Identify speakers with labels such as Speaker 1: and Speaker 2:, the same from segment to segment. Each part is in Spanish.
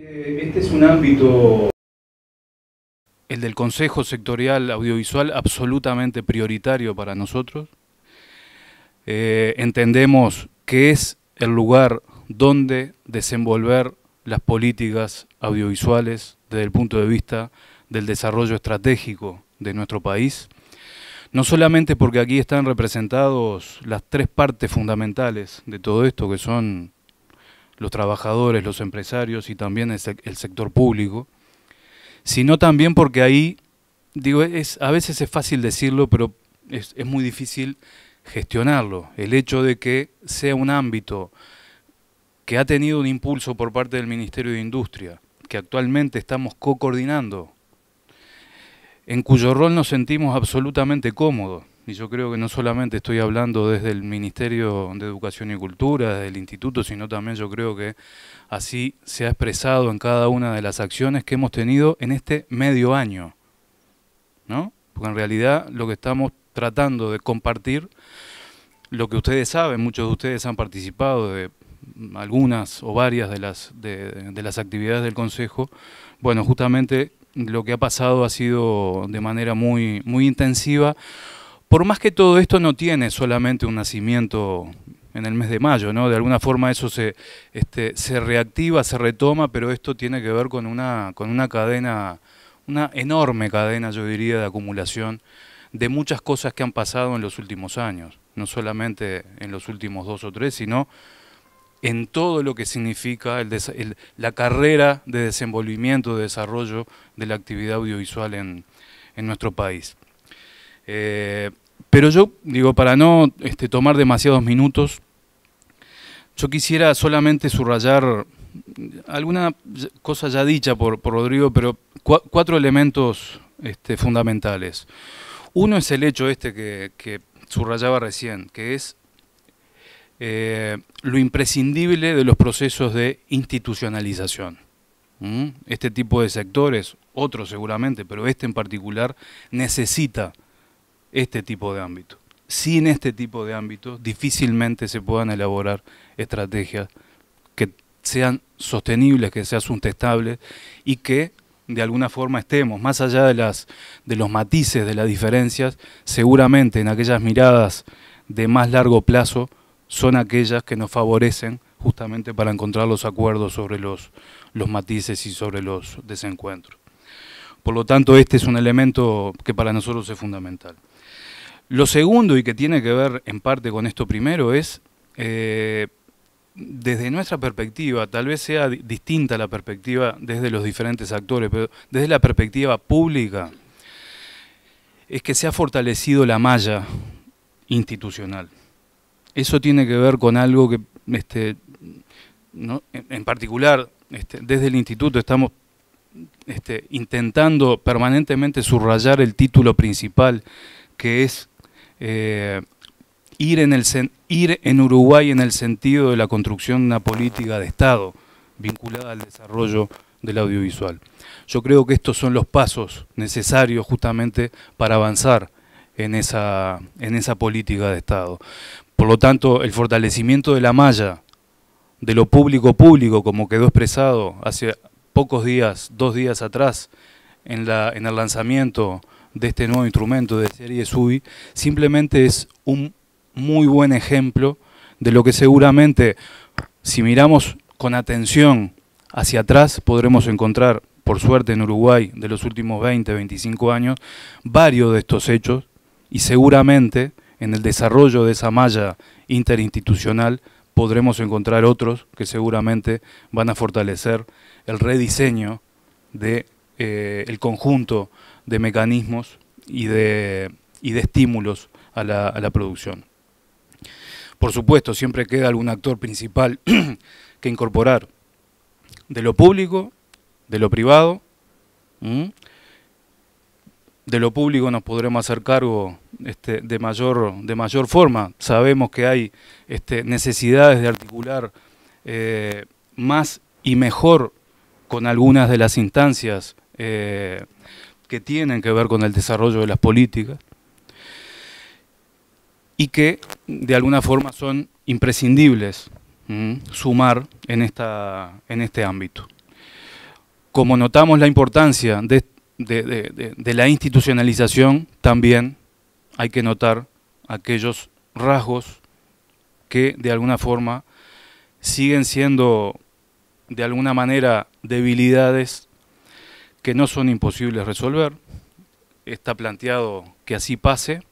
Speaker 1: Eh, este es un ámbito... El del Consejo Sectorial Audiovisual absolutamente prioritario para nosotros. Eh, entendemos que es el lugar donde desenvolver las políticas audiovisuales desde el punto de vista del desarrollo estratégico de nuestro país, no solamente porque aquí están representados las tres partes fundamentales de todo esto, que son los trabajadores, los empresarios y también el, sector público, sino también porque ahí, digo, es, a veces es fácil decirlo, pero es, es muy difícil gestionarlo. El hecho de que sea un ámbito que ha tenido un impulso por parte del Ministerio de Industria, que actualmente estamos co-coordinando, en cuyo rol nos sentimos absolutamente cómodos, y yo creo que no solamente estoy hablando desde el Ministerio de Educación y Cultura, desde el Instituto, sino también yo creo que así se ha expresado en cada una de las acciones que hemos tenido en este medio año, ¿no? Porque en realidad lo que estamos tratando de compartir, lo que ustedes saben, muchos de ustedes han participado de algunas o varias de las, de, las actividades del Consejo, bueno, justamente lo que ha pasado ha sido de manera muy, muy intensiva, por más que todo esto no tiene solamente un nacimiento en el mes de mayo, ¿no? De alguna forma eso este, se, reactiva, se retoma, pero esto tiene que ver con una, con una cadena, una enorme cadena, yo diría, de acumulación de muchas cosas que han pasado en los últimos años, no solamente en los últimos dos o tres, sino en todo lo que significa la carrera de desenvolvimiento, de desarrollo de la actividad audiovisual en nuestro país. Eh, pero yo, digo, para no este, tomar demasiados minutos, yo quisiera solamente subrayar alguna cosa ya dicha por, Rodrigo, pero cuatro elementos este, fundamentales. Uno es el hecho este que, subrayaba recién, que es eh, lo imprescindible de los procesos de institucionalización. Este tipo de sectores, otros seguramente, pero este en particular, necesita este tipo de ámbito, Sin este tipo de ámbito difícilmente se puedan elaborar estrategias que sean sostenibles, que sean sustentables y que de alguna forma estemos, más allá de, las, de los matices, de las diferencias, seguramente en aquellas miradas de más largo plazo son aquellas que nos favorecen justamente para encontrar los acuerdos sobre los matices y sobre los desencuentros. Por lo tanto, este es un elemento que para nosotros es fundamental. Lo segundo, y que tiene que ver en parte con esto primero, es eh, desde nuestra perspectiva, tal vez sea distinta la perspectiva desde los diferentes actores, pero desde la perspectiva pública, es que se ha fortalecido la malla institucional. Eso tiene que ver con algo que, este, en particular, este, desde el instituto estamos este, intentando permanentemente subrayar el título principal, que es eh, ir, en Uruguay en el sentido de la construcción de una política de Estado vinculada al desarrollo del audiovisual. Yo creo que estos son los pasos necesarios justamente para avanzar en esa, política de Estado. Por lo tanto, el fortalecimiento de la malla, de lo público-público, como quedó expresado hace pocos días, dos días atrás, en, la, en el lanzamiento de este nuevo instrumento de serie SUBI, simplemente es un muy buen ejemplo de lo que seguramente, si miramos con atención hacia atrás, podremos encontrar, por suerte en Uruguay, de los últimos 20, 25 años, varios de estos hechos y seguramente en el desarrollo de esa malla interinstitucional podremos encontrar otros que seguramente van a fortalecer el rediseño del de, eh, el conjunto de mecanismos y de, de estímulos a la, producción. Por supuesto, siempre queda algún actor principal que incorporar de lo público, de lo privado. De lo público nos podremos hacer cargo este, de, mayor, de mayor forma. Sabemos que hay este, necesidades de articular eh, más y mejor con algunas de las instancias eh, que tienen que ver con el desarrollo de las políticas y que de alguna forma son imprescindibles sumar en, esta, en este ámbito. Como notamos la importancia de, de la institucionalización, también hay que notar aquellos rasgos que de alguna forma siguen siendo de alguna manera debilidades que no son imposibles resolver, está planteado que así pase,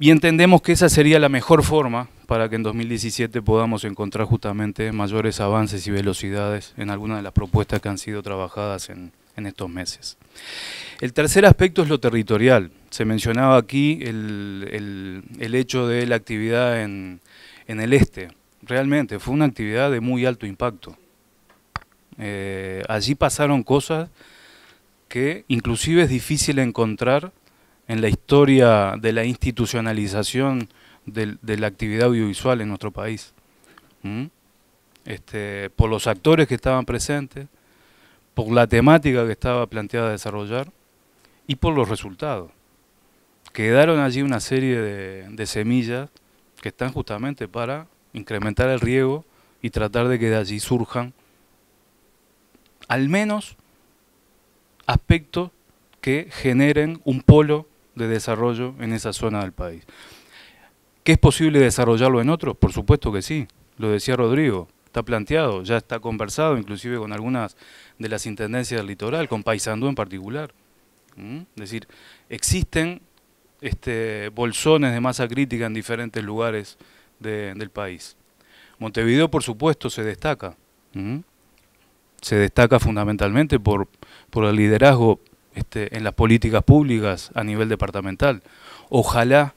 Speaker 1: y entendemos que esa sería la mejor forma para que en 2017 podamos encontrar justamente mayores avances y velocidades en algunas de las propuestas que han sido trabajadas en, estos meses. El tercer aspecto es lo territorial. Se mencionaba aquí el, hecho de la actividad en, el este. Realmente fue una actividad de muy alto impacto. Eh, allí pasaron cosas que inclusive es difícil encontrar en la historia de la institucionalización de, la actividad audiovisual en nuestro país. Este, por los actores que estaban presentes, por la temática que estaba planteada a desarrollar y por los resultados. Quedaron allí una serie de, de semillas que están justamente para incrementar el riego y tratar de que de allí surjan al menos aspectos que generen un polo de desarrollo en esa zona del país. ¿Que es posible desarrollarlo en otros? Por supuesto que sí, lo decía Rodrigo, está planteado, ya está conversado inclusive con algunas de las intendencias del litoral, con Paysandú en particular. Es decir, existen este, bolsones de masa crítica en diferentes lugares del país. Montevideo, por supuesto, se destaca se destaca fundamentalmente por, por el liderazgo este, en las políticas públicas a nivel departamental. Ojalá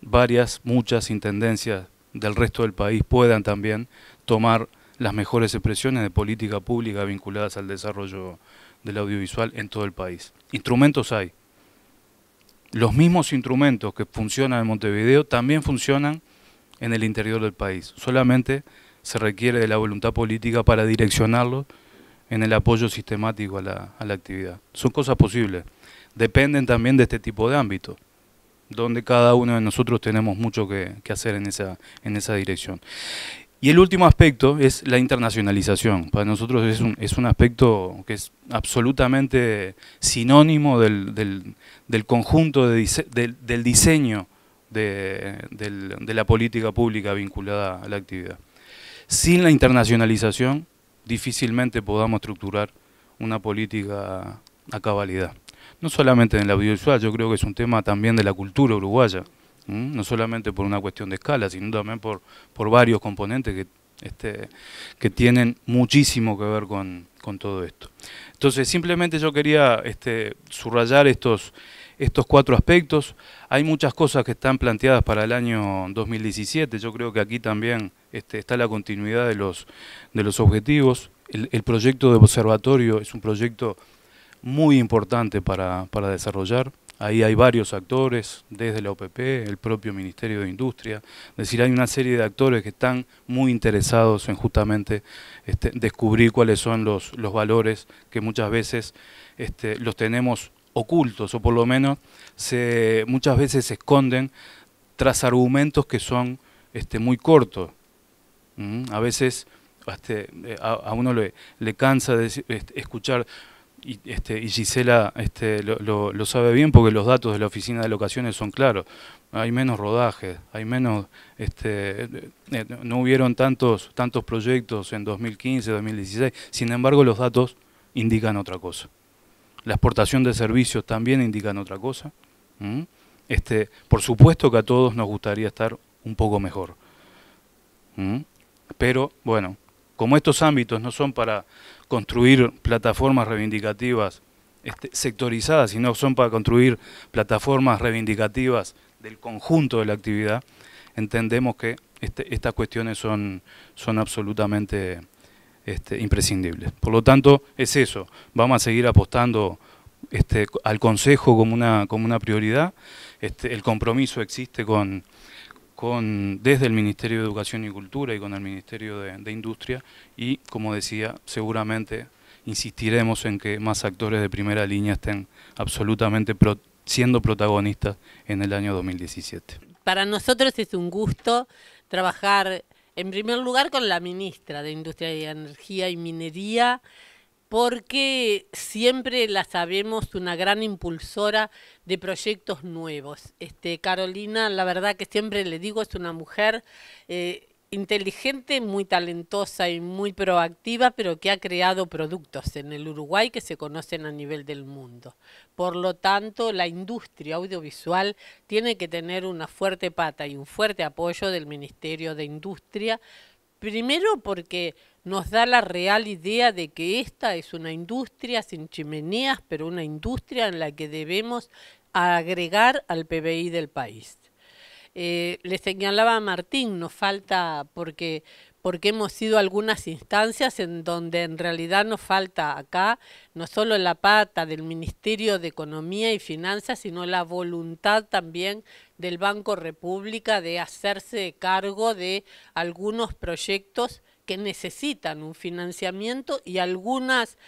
Speaker 1: varias, muchas intendencias del resto del país puedan también tomar las mejores expresiones de política pública vinculadas al desarrollo del audiovisual en todo el país. Instrumentos hay. Los mismos instrumentos que funcionan en Montevideo también funcionan en el interior del país. Solamente se requiere de la voluntad política para direccionarlo en el apoyo sistemático a la, a la actividad. Son cosas posibles. Dependen también de este tipo de ámbito, donde cada uno de nosotros tenemos mucho que, hacer en esa, en esa dirección. Y el último aspecto es la internacionalización. Para nosotros es un, es un aspecto que es absolutamente sinónimo del, del, del conjunto de del, del, diseño de la política pública vinculada a la actividad. Sin la internacionalización difícilmente podamos estructurar una política a cabalidad. No solamente en el audiovisual, yo creo que es un tema también de la cultura uruguaya, no solamente por una cuestión de escala, sino también por, por varios componentes que, este, que tienen muchísimo que ver con, con todo esto. Entonces, simplemente yo quería este, subrayar estos, estos cuatro aspectos. Hay muchas cosas que están planteadas para el año 2017. Yo creo que aquí también este, está la continuidad de los, de los objetivos. El, proyecto de observatorio es un proyecto muy importante para, desarrollar. Ahí hay varios actores, desde la OPP, el propio Ministerio de Industria. Es decir, hay una serie de actores que están muy interesados en justamente este, descubrir cuáles son los, los valores que muchas veces este, los tenemos ocultos o por lo menos se, muchas veces se esconden tras argumentos que son este, muy cortos. Mm, a veces este, eh, a, uno le, cansa de este, escuchar, y, este, y Gisela este, lo, sabe bien porque los datos de la oficina de locaciones son claros. Hay menos rodajes, hay menos, este, eh, no hubieron tantos, tantos proyectos en 2015, 2016, sin embargo los datos indican otra cosa la exportación de servicios también indican otra cosa. Este, por supuesto que a todos nos gustaría estar un poco mejor. Pero bueno, como estos ámbitos no son para construir plataformas reivindicativas este, sectorizadas, sino son para construir plataformas reivindicativas del conjunto de la actividad, entendemos que este, estas cuestiones son, son absolutamente este, imprescindibles. Por lo tanto, es eso, vamos a seguir apostando este, al Consejo como una, como una prioridad, este, el compromiso existe con, con, desde el Ministerio de Educación y Cultura y con el Ministerio de, Industria y, como decía, seguramente insistiremos en que más actores de primera línea estén absolutamente siendo protagonistas en el año 2017.
Speaker 2: Para nosotros es un gusto trabajar en primer lugar con la ministra de Industria y Energía y Minería, porque siempre la sabemos una gran impulsora de proyectos nuevos. Este, Carolina, la verdad que siempre le digo, es una mujer eh, inteligente, muy talentosa y muy proactiva, pero que ha creado productos en el Uruguay que se conocen a nivel del mundo. Por lo tanto, la industria audiovisual tiene que tener una fuerte pata y un fuerte apoyo del Ministerio de Industria, primero porque nos da la real idea de que esta es una industria sin chimeneas, pero una industria en la que debemos agregar al PBI del país. Eh, le señalaba Martín, nos falta porque porque hemos sido algunas instancias en donde en realidad nos falta acá no solo la pata del Ministerio de Economía y Finanzas, sino la voluntad también del Banco República de hacerse cargo de algunos proyectos que necesitan un financiamiento y algunas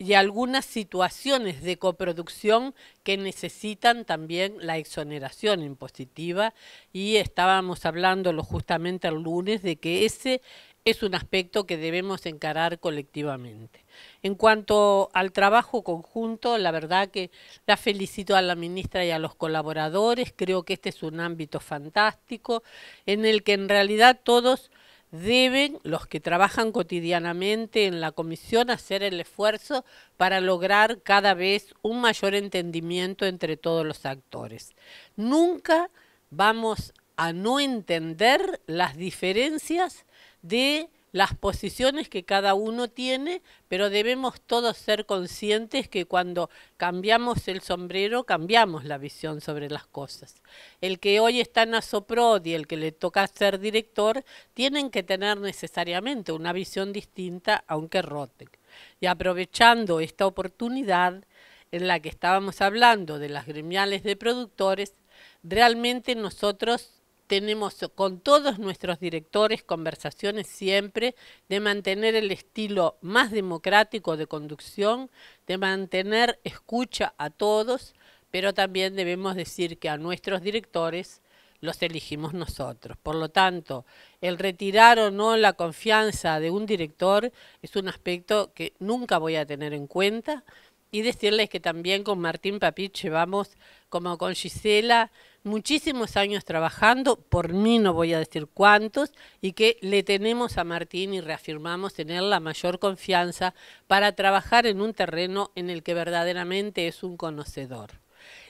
Speaker 2: y algunas situaciones de coproducción que necesitan también la exoneración impositiva y estábamos hablándolo justamente el lunes de que ese es un aspecto que debemos encarar colectivamente. En cuanto al trabajo conjunto, la verdad que la felicito a la ministra y a los colaboradores, creo que este es un ámbito fantástico en el que en realidad todos deben los que trabajan cotidianamente en la comisión hacer el esfuerzo para lograr cada vez un mayor entendimiento entre todos los actores. Nunca vamos a no entender las diferencias de las posiciones que cada uno tiene, pero debemos todos ser conscientes que cuando cambiamos el sombrero, cambiamos la visión sobre las cosas. El que hoy está en Asoprod y el que le toca ser director, tienen que tener necesariamente una visión distinta, aunque roten. Y aprovechando esta oportunidad en la que estábamos hablando de las gremiales de productores, realmente nosotros tenemos con todos nuestros directores conversaciones siempre de mantener el estilo más democrático de conducción, de mantener escucha a todos, pero también debemos decir que a nuestros directores los elegimos nosotros. Por lo tanto, el retirar o no la confianza de un director es un aspecto que nunca voy a tener en cuenta. Y decirles que también con Martín Papich vamos como con Gisela, muchísimos años trabajando, por mí no voy a decir cuántos, y que le tenemos a Martín y reafirmamos tener la mayor confianza para trabajar en un terreno en el que verdaderamente es un conocedor.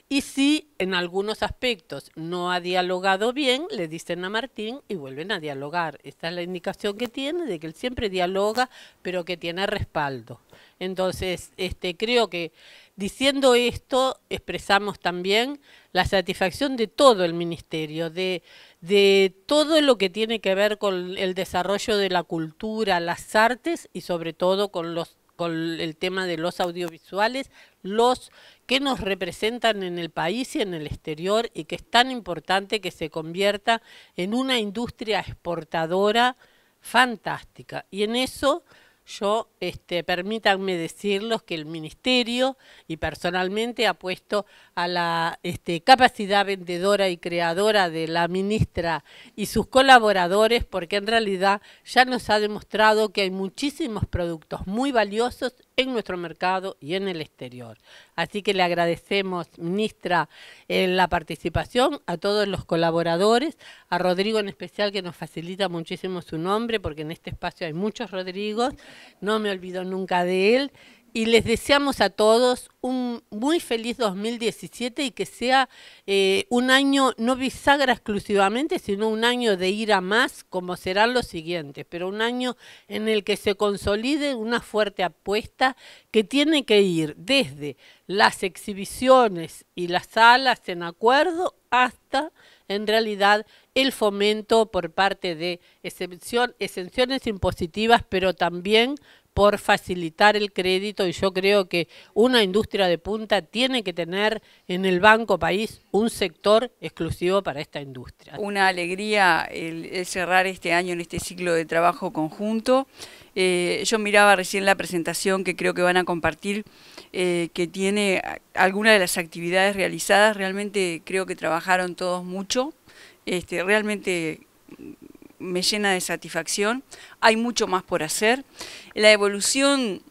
Speaker 2: Y si en algunos aspectos no ha dialogado bien, le dicen a Martín y vuelven a dialogar. Esta es la indicación que tiene de que él siempre dialoga, pero que tiene respaldo. Entonces, este, creo que diciendo esto expresamos también la satisfacción de todo el ministerio, de, todo lo que tiene que ver con el desarrollo de la cultura, las artes y sobre todo con el tema de los audiovisuales, los que nos representan en el país y en el exterior y que es tan importante que se convierta en una industria exportadora fantástica. Y en eso yo, este, permítanme decirles que el Ministerio y personalmente ha puesto a la este, capacidad vendedora y creadora de la ministra y sus colaboradores, porque en realidad ya nos ha demostrado que hay muchísimos productos muy valiosos en nuestro mercado y en el exterior. Así que le agradecemos, ministra, eh, la participación a todos los colaboradores, a Rodrigo en especial, que nos facilita muchísimo su nombre, porque en este espacio hay muchos Rodrigos, no me olvido nunca de él y les deseamos a todos un muy feliz 2017 y que sea eh, un año no bisagra exclusivamente, sino un año de ir a más, como serán los siguientes, pero un año en el que se consolide una fuerte apuesta que tiene que ir desde las exhibiciones y las salas en acuerdo hasta en realidad el fomento por parte de exenciones impositivas, pero también por facilitar el crédito y yo creo que una industria de punta tiene que tener en el Banco País un sector exclusivo para esta industria. Una
Speaker 3: alegría el, cerrar este año en este ciclo de trabajo conjunto. Eh, yo miraba recién la presentación que creo que van a compartir, eh, que tiene algunas de las actividades realizadas. Realmente creo que trabajaron todos mucho. Este, realmente me llena de satisfacción. Hay mucho más por hacer. La evolución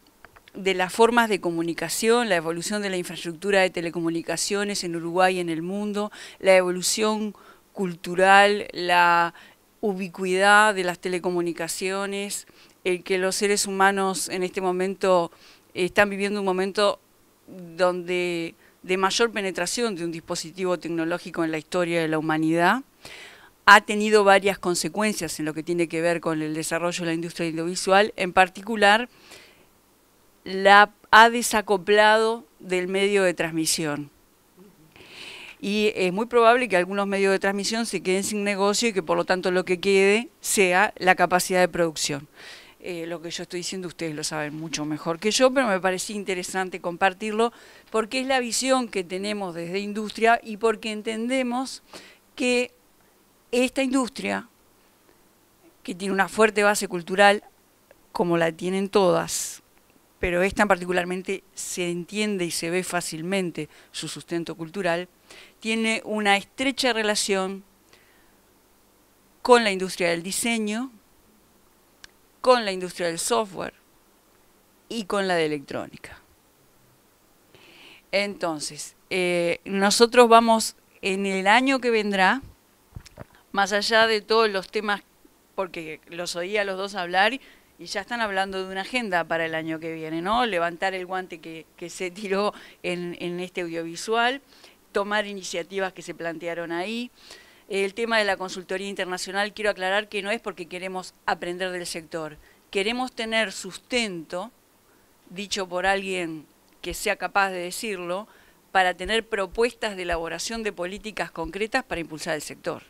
Speaker 3: de las formas de comunicación, la evolución de la infraestructura de telecomunicaciones en Uruguay y en el mundo, la evolución cultural, la ubicuidad de las telecomunicaciones, el que los seres humanos en este momento están viviendo un momento donde de mayor penetración de un dispositivo tecnológico en la historia de la humanidad ha tenido varias consecuencias en lo que tiene que ver con el desarrollo de la industria audiovisual, en particular la ha desacoplado del medio de transmisión. Y es muy probable que algunos medios de transmisión se queden sin negocio y que por lo tanto lo que quede sea la capacidad de producción. Eh, lo que yo estoy diciendo ustedes lo saben mucho mejor que yo, pero me parecía interesante compartirlo porque es la visión que tenemos desde industria y porque entendemos que esta industria, que tiene una fuerte base cultural, como la tienen todas, pero esta particularmente se entiende y se ve fácilmente su sustento cultural, tiene una estrecha relación con la industria del diseño, con la industria del software y con la de electrónica. Entonces, eh, nosotros vamos en el año que vendrá, más allá de todos los temas, porque los oía a los dos hablar y, ya están hablando de una agenda para el año que viene, ¿no? Levantar el guante que, se tiró en, este audiovisual, tomar iniciativas que se plantearon ahí. El tema de la consultoría internacional, quiero aclarar que no es porque queremos aprender del sector, queremos tener sustento, dicho por alguien que sea capaz de decirlo, para tener propuestas de elaboración de políticas concretas para impulsar el sector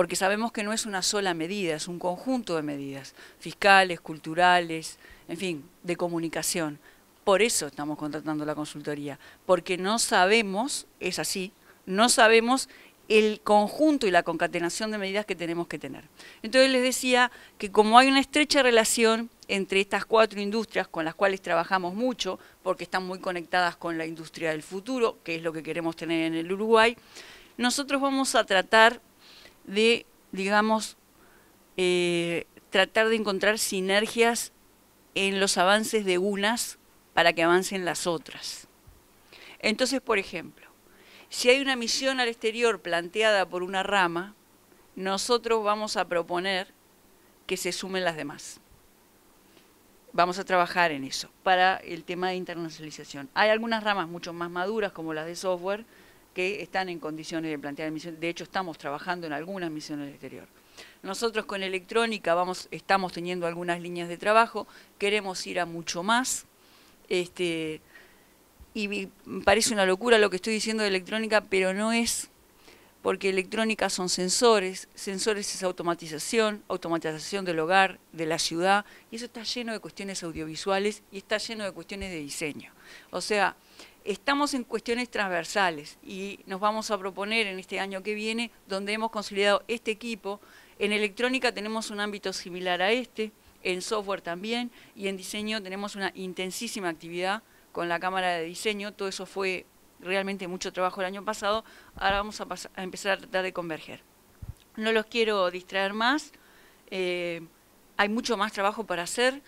Speaker 3: porque sabemos que no es una sola medida, es un conjunto de medidas, fiscales, culturales, en fin, de comunicación. Por eso estamos contratando la consultoría, porque no sabemos, es así, no sabemos el conjunto y la concatenación de medidas que tenemos que tener. Entonces les decía que como hay una estrecha relación entre estas cuatro industrias con las cuales trabajamos mucho, porque están muy conectadas con la industria del futuro, que es lo que queremos tener en el Uruguay, nosotros vamos a tratar de, digamos, eh, tratar de encontrar sinergias en los avances de unas para que avancen las otras. Entonces, por ejemplo, si hay una misión al exterior planteada por una rama, nosotros vamos a proponer que se sumen las demás. Vamos a trabajar en eso para el tema de internacionalización. Hay algunas ramas mucho más maduras, como las de software, que están en condiciones de plantear misiones. De hecho, estamos trabajando en algunas misiones del exterior. Nosotros con electrónica vamos, estamos teniendo algunas líneas de trabajo, queremos ir a mucho más. Este, y parece una locura lo que estoy diciendo de electrónica, pero no es, porque electrónica son sensores, sensores es automatización, automatización del hogar, de la ciudad, y eso está lleno de cuestiones audiovisuales y está lleno de cuestiones de diseño. O sea, Estamos en cuestiones transversales y nos vamos a proponer en este año que viene, donde hemos consolidado este equipo. En electrónica tenemos un ámbito similar a este, en software también, y en diseño tenemos una intensísima actividad con la Cámara de Diseño. Todo eso fue realmente mucho trabajo el año pasado. Ahora vamos a, empezar a tratar de converger. No los quiero distraer más. Eh, hay mucho más trabajo para hacer.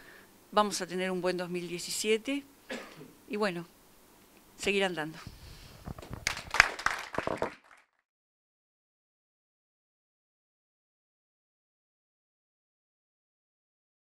Speaker 3: Vamos a tener un buen 2017. Y bueno, seguir andando.